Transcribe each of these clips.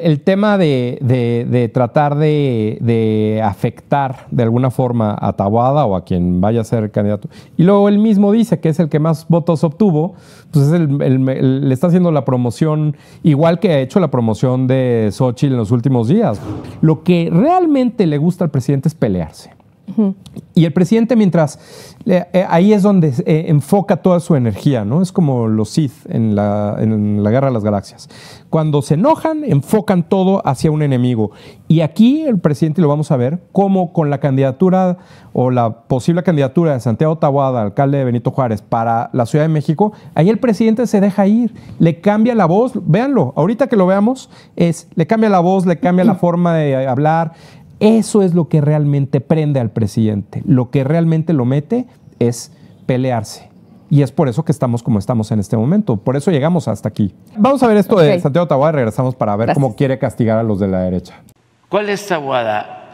El tema de, tratar de, afectar de alguna forma a Tawada o a quien vaya a ser candidato. Y luego él mismo dice que es el que más votos obtuvo, pues le está haciendo la promoción igual que ha hecho la promoción de Xochitl en los últimos días. Lo que realmente le gusta al presidente es pelearse. Y el presidente, mientras, eh, ahí es donde eh, enfoca toda su energía, ¿no? Es como los Sith en la, Guerra de las Galaxias. Cuando se enojan, enfocan todo hacia un enemigo. Y aquí el presidente, lo vamos a ver, como con la candidatura o la posible candidatura de Santiago Tawada, alcalde de Benito Juárez, para la Ciudad de México, ahí el presidente se deja ir, le cambia la voz, véanlo, ahorita que lo veamos, es, le cambia la voz, le cambia la forma de hablar, eso es lo que realmente prende al presidente. Lo que realmente lo mete es pelearse. Y es por eso que estamos como estamos en este momento. Por eso llegamos hasta aquí. Vamos a ver esto de Santiago Taboada. Regresamos para ver cómo quiere castigar a los de la derecha. ¿Cuál es Taboada?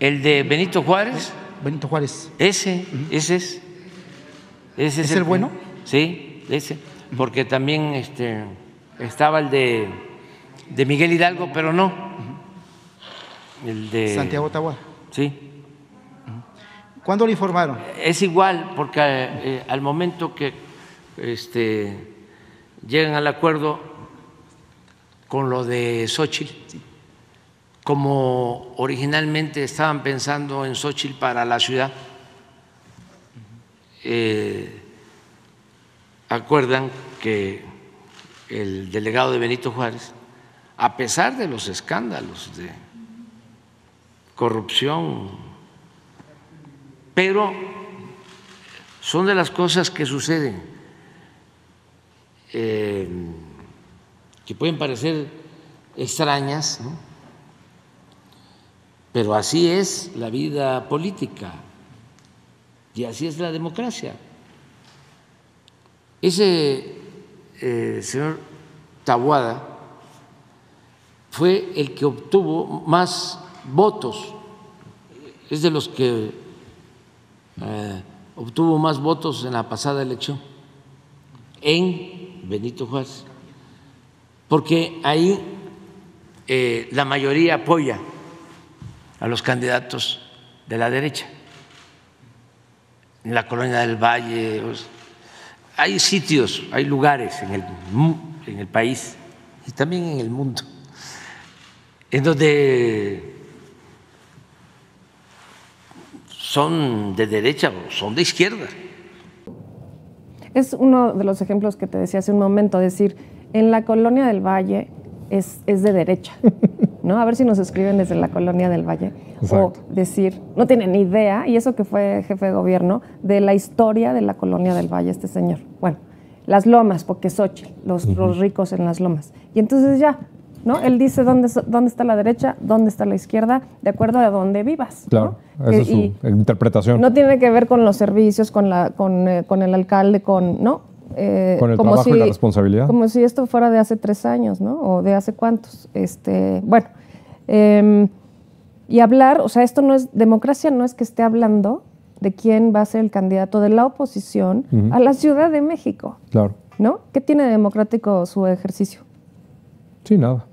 ¿El de Benito Juárez? Benito Juárez. Ese, ese es. Ese es, el, bueno? Sí, ese. Porque también este, estaba el de Miguel Hidalgo, pero no. El de Santiago Tahuá. Sí. ¿Cuándo le informaron? Es igual, porque eh, al momento que este, llegan al acuerdo con lo de Xochitl, como originalmente estaban pensando en Xochitl para la ciudad, eh, acuerdan que el delegado de Benito Juárez, a pesar de los escándalos de corrupción, pero son de las cosas que suceden, eh, que pueden parecer extrañas, pero así es la vida política y así es la democracia. Ese eh, señor Tabuada fue el que obtuvo más votos, es de los que eh, obtuvo más votos en la pasada elección, en Benito Juárez, porque ahí eh, la mayoría apoya a los candidatos de la derecha, en la colonia del Valle. Hay sitios, hay lugares en el, en el país y también en el mundo, en donde son de derecha o son de izquierda. Es uno de los ejemplos que te decía hace un momento, decir, en la colonia del Valle es, es de derecha, ¿no? A ver si nos escriben desde la colonia del Valle. O decir, no tienen ni idea, y eso que fue jefe de gobierno, de la historia de la colonia del Valle, este señor. Bueno, las lomas, porque Xochitl, los, los ricos en las lomas. Y entonces ya, ¿no? Él dice dónde, dónde está la derecha, dónde está la izquierda, de acuerdo a dónde vivas. Claro, esa es eh, su interpretación. No tiene que ver con los servicios, con, la, con, eh, el alcalde, con, ¿no? Eh, el trabajo y la responsabilidad. Como si esto fuera de hace tres años, ¿no? O de hace cuántos. Este, bueno, em, y hablar, o sea, esto no es, democracia no es que esté hablando de quién va a ser el candidato de la oposición a la Ciudad de México. Claro. ¿No? ¿Qué tiene de democrático su ejercicio? Sí, nada.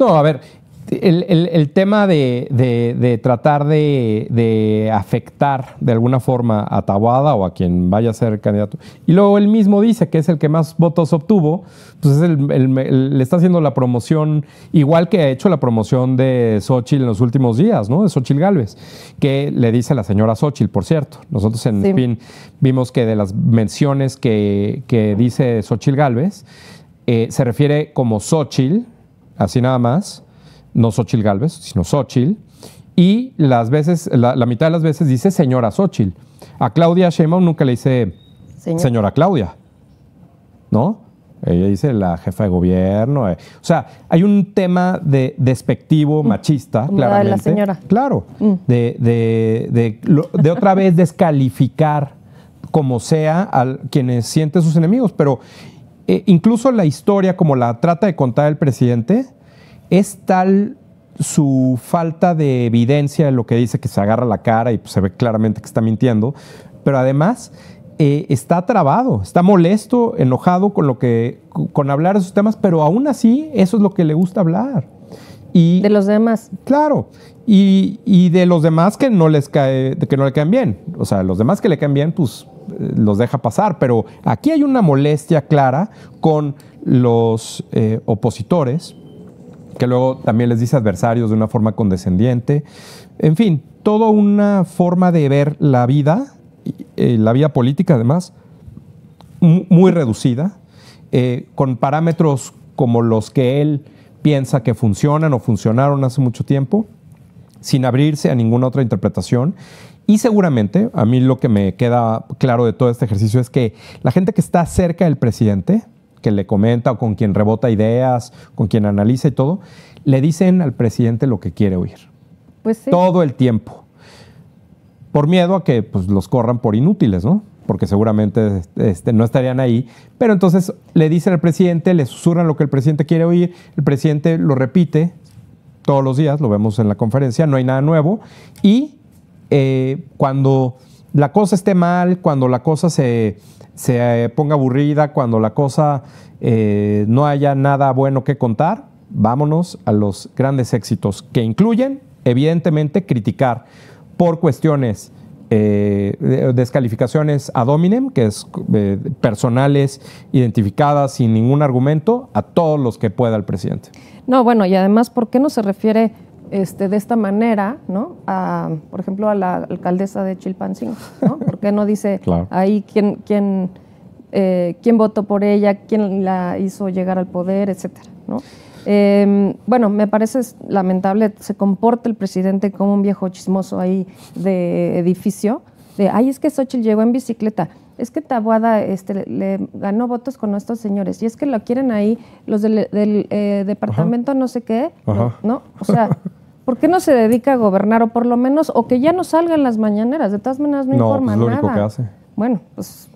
No, a ver, el, tema de, tratar de, afectar de alguna forma a Tawada o a quien vaya a ser candidato, y luego él mismo dice que es el que más votos obtuvo, pues le está haciendo la promoción, igual que ha hecho la promoción de Xochitl en los últimos días, ¿no? De Xochitl Galvez, que le dice la señora Xochitl, por cierto. Nosotros en fin, vimos que de las menciones que, que dice Xochitl Galvez, eh, se refiere como Xochitl, así nada más, no Xochil Galvez, sino Xochil, y las veces, la, mitad de las veces dice señora Xochil. A Claudia Sheinbaum nunca le dice señora Claudia, ¿no? Ella dice la jefa de gobierno. Eh. O sea, hay un tema de despectivo, mm. machista, claro. la señora. Claro. Mm. De, de, otra vez descalificar como sea a quienes sienten sus enemigos. Pero eh, incluso la historia, como la trata de contar el presidente, es tal su falta de evidencia de lo que dice que se agarra la cara y pues, se ve claramente que está mintiendo, pero además eh, está trabado, está molesto, enojado con lo que con hablar de esos temas, pero aún así eso es lo que le gusta hablar de los demás. Claro. Y, de los demás que no les cae, que no le caen bien. O sea, los demás que le caen bien, pues eh, los deja pasar. Pero aquí hay una molestia clara con los eh, opositores, que luego también les dice adversarios de una forma condescendiente. En fin, toda una forma de ver la vida, eh, la vida política además, muy reducida, con parámetros como los que él piensa que funcionan o funcionaron hace mucho tiempo, sin abrirse a ninguna otra interpretación. Y seguramente, a mí lo que me queda claro de todo este ejercicio es que la gente que está cerca del presidente, que le comenta o con quien rebota ideas, con quien analiza y todo, le dicen al presidente lo que quiere oír. Pues Todo el tiempo. Por miedo a que pues, los corran por inútiles, ¿no? porque seguramente este, no estarían ahí. Pero entonces le dicen al presidente, le susurran lo que el presidente quiere oír, el presidente lo repite todos los días, lo vemos en la conferencia, no hay nada nuevo. Y eh, cuando la cosa esté mal, cuando la cosa se, se eh, ponga aburrida, cuando la cosa eh, no haya nada bueno que contar, vámonos a los grandes éxitos que incluyen, evidentemente, criticar por cuestiones eh, descalificaciones ad hominem, que es eh, personales, identificadas, sin ningún argumento, a todos los que pueda el presidente. No, bueno, y además, ¿por qué no se refiere este, de esta manera, ¿no? A, por ejemplo, a la alcaldesa de Chilpancingo, ¿no? ¿Por qué no dice ahí quién, eh, quién, votó por ella, quién la hizo llegar al poder, etcétera, ¿no? Eh, bueno, me parece lamentable, se comporta el presidente como un viejo chismoso ahí de edificio, de, ay, es que Xochitl llegó en bicicleta, es que Tabuada este, le ganó votos con estos señores, y es que lo quieren ahí los del, eh, departamento no sé qué, ¿no? O sea... ¿Por qué no se dedica a gobernar o por lo menos, o que ya no salgan las mañaneras? De todas maneras no, no informa pues es lo que hace. Bueno, pues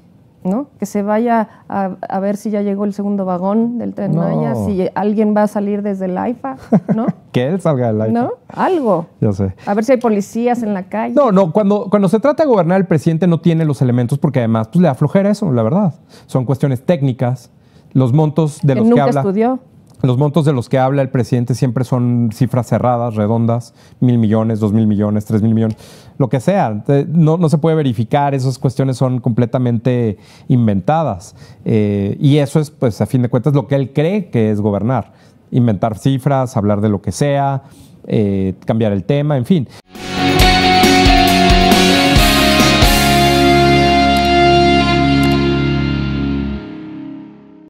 ¿no? Que se vaya a, ver si ya llegó el segundo vagón del tren no. Maya, si alguien va a salir desde el AIFA, ¿no? que él salga del AIFA. ¿No? Algo. ya sé. A ver si hay policías en la calle. No, no, cuando, cuando se trata de gobernar, el presidente no tiene los elementos porque además pues, le aflojera eso, la verdad. Son cuestiones técnicas, los montos de los que habla. estudió. Los montos de los que habla el presidente siempre son cifras cerradas, redondas, mil millones, dos mil millones, tres mil millones, lo que sea. No, no se puede verificar, esas cuestiones son completamente inventadas. Eh, y eso es, pues, a fin de cuentas, lo que él cree que es gobernar. Inventar cifras, hablar de lo que sea, eh, cambiar el tema, en fin.